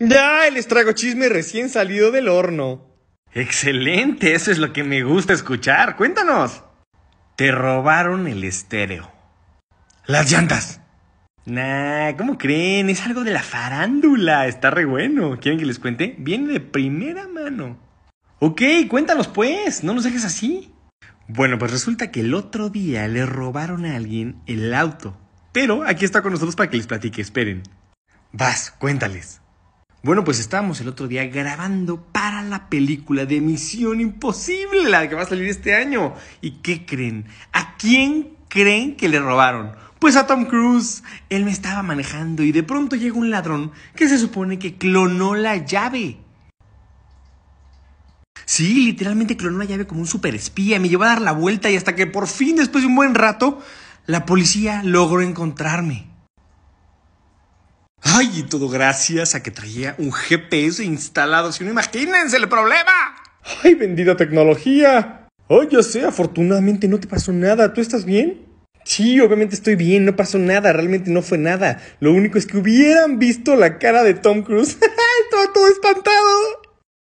Ya, el estrago chisme recién salido del horno. Excelente, eso es lo que me gusta escuchar. Cuéntanos. Te robaron el estéreo. Las llantas. Nah, ¿cómo creen? Es algo de la farándula. Está re bueno. ¿Quieren que les cuente? Viene de primera mano. Ok, cuéntanos pues. No nos dejes así. Bueno, pues resulta que el otro día le robaron a alguien el auto. Pero aquí está con nosotros para que les platique. Esperen. Vas, cuéntales. Bueno, pues estábamos el otro día grabando para la película de Misión Imposible, la que va a salir este año. ¿Y qué creen? ¿A quién creen que le robaron? Pues a Tom Cruise. Él me estaba manejando y de pronto llega un ladrón que se supone que clonó la llave. Sí, literalmente clonó la llave como un superespía. Me llevó a dar la vuelta y hasta que por fin, después de un buen rato, la policía logró encontrarme. Ay, y todo gracias a que traía un GPS instalado. Si no, imagínense el problema. Ay, bendita tecnología. Ay, ya sé, afortunadamente no te pasó nada. ¿Tú estás bien? Sí, obviamente estoy bien, no pasó nada, realmente no fue nada. Lo único es que hubieran visto la cara de Tom Cruise. Estaba todo espantado.